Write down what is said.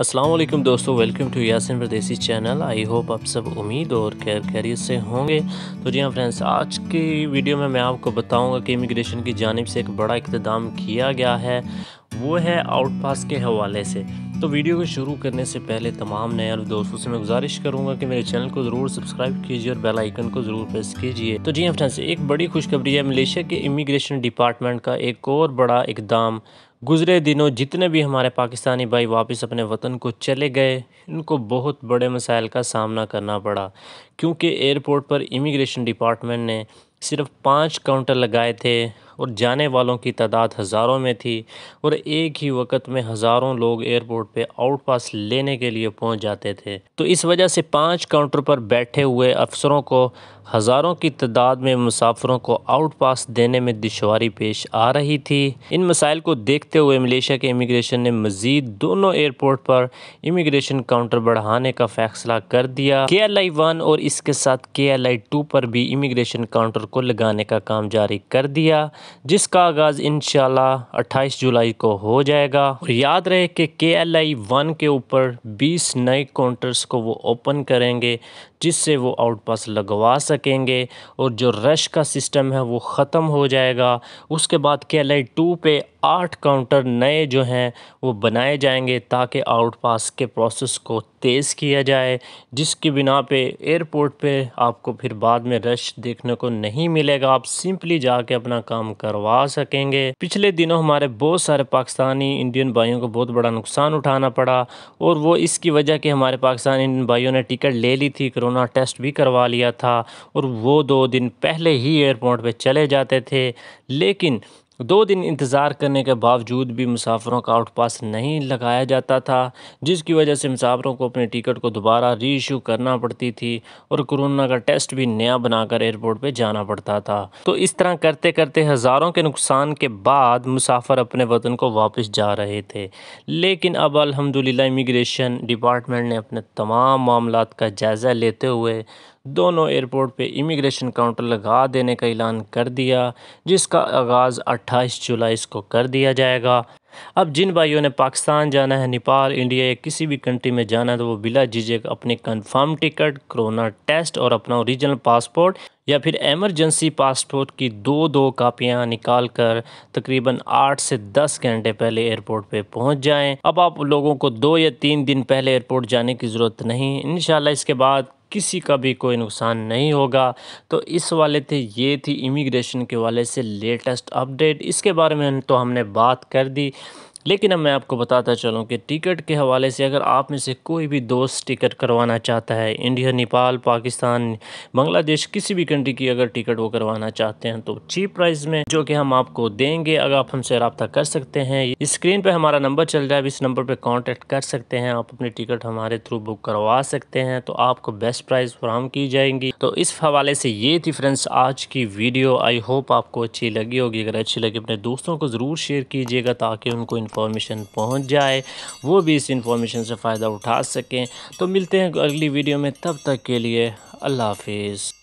असलम दोस्तों welcome to Yasin परदेसी channel I hope आप सब उम्मीद और खैर खैरियत से होंगे तो जी हाँ फ्रेंड्स आज की वीडियो में मैं आपको बताऊंगा कि इमिग्रेशन की जानब से एक बड़ा इकतदाम किया गया है वो है आउट पास के हवाले से तो वीडियो को शुरू करने से पहले तमाम नए दोस्तों से मैं गुजारिश करूंगा कि मेरे चैनल को ज़रूर सब्सक्राइब कीजिए और बेल आइकन को ज़रूर प्रेस कीजिए तो जी हाँ फ्रेंड्स एक बड़ी खुशखबरी है मलेशिया के इमिग्रेशन डिपार्टमेंट का एक और बड़ा इकदाम गुज़रे दिनों जितने भी हमारे पाकिस्तानी भाई वापस अपने वतन को चले गए इनको बहुत बड़े मसाइल का सामना करना पड़ा क्योंकि एयरपोर्ट पर इमिग्रेशन डिपार्टमेंट ने सिर्फ पाँच काउंटर लगाए थे और जाने वालों की तादाद हज़ारों में थी और एक ही वक्त में हज़ारों लोग एयरपोर्ट पे आउट पास लेने के लिए पहुंच जाते थे तो इस वजह से पांच काउंटर पर बैठे हुए अफसरों को हज़ारों की तादाद में मुसाफरों को आउट पास देने में दुशारी पेश आ रही थी इन मसाइल को देखते हुए मलेशिया के इमिग्रेशन ने मज़ीद दोनों एयरपोर्ट पर इमिग्रेशन काउंटर बढ़ाने का फ़ैसला कर दिया के एल आई वन और इसके साथ के एल आई टू पर भी इमिग्रेशन काउंटर को लगाने का काम जारी कर दिया जिसका आगाज़ इन अट्ठाईस जुलाई को हो जाएगा और याद रहे कि के एल आई वन के ऊपर 20 नए काउंटर्स को वो ओपन करेंगे जिससे वो आउट पास लगवा सकेंगे और जो रश का सिस्टम है वो ख़त्म हो जाएगा उसके बाद के एल आई टू पे आठ काउंटर नए जो हैं वो बनाए जाएंगे ताकि आउट पास के प्रोसेस को तेज़ किया जाए जिसकी बिना पे एयरपोर्ट पे आपको फिर बाद में रश देखने को नहीं मिलेगा आप सिंपली जाके अपना काम करवा सकेंगे पिछले दिनों हमारे बहुत सारे पाकिस्तानी इंडियन भाइयों को बहुत बड़ा नुकसान उठाना पड़ा और वो इसकी वजह कि हमारे पाकिस्तानी इंडियन भाइयों ने टिकट ले ली थी कोरोना टेस्ट भी करवा लिया था और वो दो दिन पहले ही एयरपोर्ट पर चले जाते थे लेकिन दो दिन इंतज़ार करने के बावजूद भी मुसाफरों का आउट पास नहीं लगाया जाता था जिसकी वजह से मुसाफरों को अपने टिकट को दोबारा री इशू करना पड़ती थी और कोरोना का टेस्ट भी नया बनाकर एयरपोर्ट पर जाना पड़ता था तो इस तरह करते करते हज़ारों के नुकसान के बाद मुसाफर अपने वतन को वापस जा रहे थे लेकिन अब अलहमदिल्ला इमिग्रेशन डिपार्टमेंट ने अपने तमाम मामला का जायज़ा लेते हुए दोनों एयरपोर्ट पे इमिग्रेशन काउंटर लगा देने का ऐलान कर दिया जिसका आगाज़ 28 जुलाई को कर दिया जाएगा अब जिन भाइयों ने पाकिस्तान जाना है नेपाल इंडिया या किसी भी कंट्री में जाना है तो वो बिला झिझक अपनी कंफर्म टिकट कोरोना टेस्ट और अपना ओरिजिनल पासपोर्ट या फिर एमरजेंसी पासपोर्ट की दो दो कापियां निकाल कर तकरीबन आठ से दस घंटे पहले एयरपोर्ट पे पहुंच जाएं अब आप लोगों को दो या तीन दिन पहले एयरपोर्ट जाने की ज़रूरत नहीं इन इसके बाद किसी का भी कोई नुकसान नहीं होगा तो इस वाले थे ये थी इमिग्रेशन के वाले से लेटेस्ट अपडेट इसके बारे में तो हमने बात कर दी लेकिन अब मैं आपको बताता चलूँ कि टिकट के हवाले से अगर आप में से कोई भी दोस्त टिकट करवाना चाहता है इंडिया नेपाल पाकिस्तान बांग्लादेश किसी भी कंट्री की अगर टिकट वो करवाना चाहते हैं तो चीप प्राइस में जो कि हम आपको देंगे अगर आप हमसे रबता कर सकते हैं स्क्रीन पर हमारा नंबर चल रहा है इस नंबर पर कॉन्टैक्ट कर सकते हैं आप अपनी टिकट हमारे थ्रू बुक करवा सकते हैं तो आपको बेस्ट प्राइस फ्राहम की जाएंगी तो इस हवाले से ये थी फ्रेंड्स आज की वीडियो आई होप आपको अच्छी लगी होगी अगर अच्छी लगी अपने दोस्तों को ज़रूर शेयर कीजिएगा ताकि उनको इन्फॉर्मेशन पहुंच जाए वो भी इस इन्फॉर्मेशन से फ़ायदा उठा सकें तो मिलते हैं अगली वीडियो में तब तक के लिए अल्लाह हाफिज़